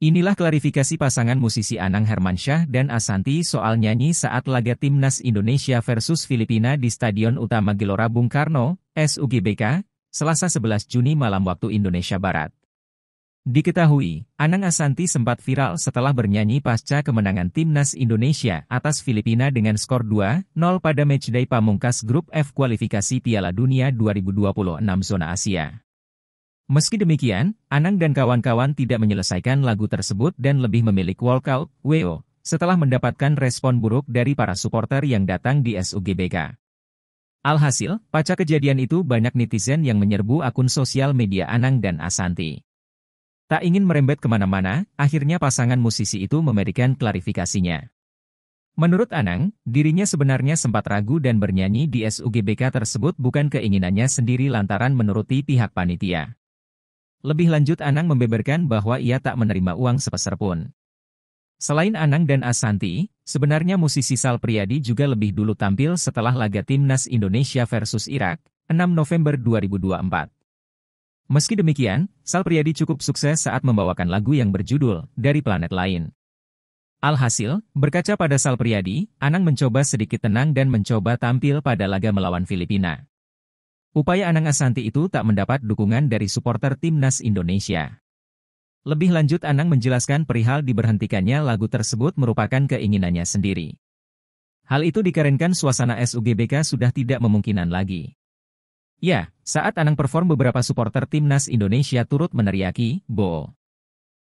Inilah klarifikasi pasangan musisi Anang Hermansyah dan Asanti soal nyanyi saat laga Timnas Indonesia versus Filipina di Stadion Utama Gelora Bung Karno, SUGBK, Selasa 11 Juni malam waktu Indonesia Barat. Diketahui, Anang Asanti sempat viral setelah bernyanyi pasca kemenangan Timnas Indonesia atas Filipina dengan skor 2-0 pada matchday pamungkas Grup F kualifikasi Piala Dunia 2026 zona Asia. Meski demikian, Anang dan kawan-kawan tidak menyelesaikan lagu tersebut dan lebih memilih walkout, WO, setelah mendapatkan respon buruk dari para supporter yang datang di SUGBK. Alhasil, pacar kejadian itu banyak netizen yang menyerbu akun sosial media Anang dan Asanti. Tak ingin merembet kemana-mana, akhirnya pasangan musisi itu memberikan klarifikasinya. Menurut Anang, dirinya sebenarnya sempat ragu dan bernyanyi di SUGBK tersebut bukan keinginannya sendiri lantaran menuruti pihak panitia. Lebih lanjut Anang membeberkan bahwa ia tak menerima uang sepeser pun. Selain Anang dan Asanti, sebenarnya musisi Sal Priyadi juga lebih dulu tampil setelah laga Timnas Indonesia versus Irak, 6 November 2024. Meski demikian, Sal Priyadi cukup sukses saat membawakan lagu yang berjudul Dari Planet Lain. Alhasil, berkaca pada Sal Priyadi, Anang mencoba sedikit tenang dan mencoba tampil pada laga melawan Filipina. Upaya Anang Asanti itu tak mendapat dukungan dari supporter timnas Indonesia. Lebih lanjut Anang menjelaskan perihal diberhentikannya lagu tersebut merupakan keinginannya sendiri. Hal itu dikarenakan suasana SUGBK sudah tidak memungkinan lagi. Ya, saat Anang perform beberapa supporter timnas Indonesia turut meneriaki, Bo.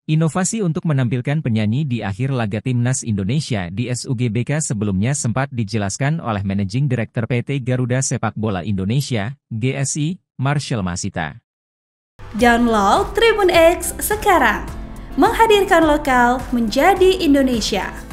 Inovasi untuk menampilkan penyanyi di akhir laga Timnas Indonesia di SUGBK sebelumnya sempat dijelaskan oleh Managing Director PT Garuda Sepak Bola Indonesia, GSI, Marshall Masita. Download Tribun X sekarang, menghadirkan lokal menjadi Indonesia.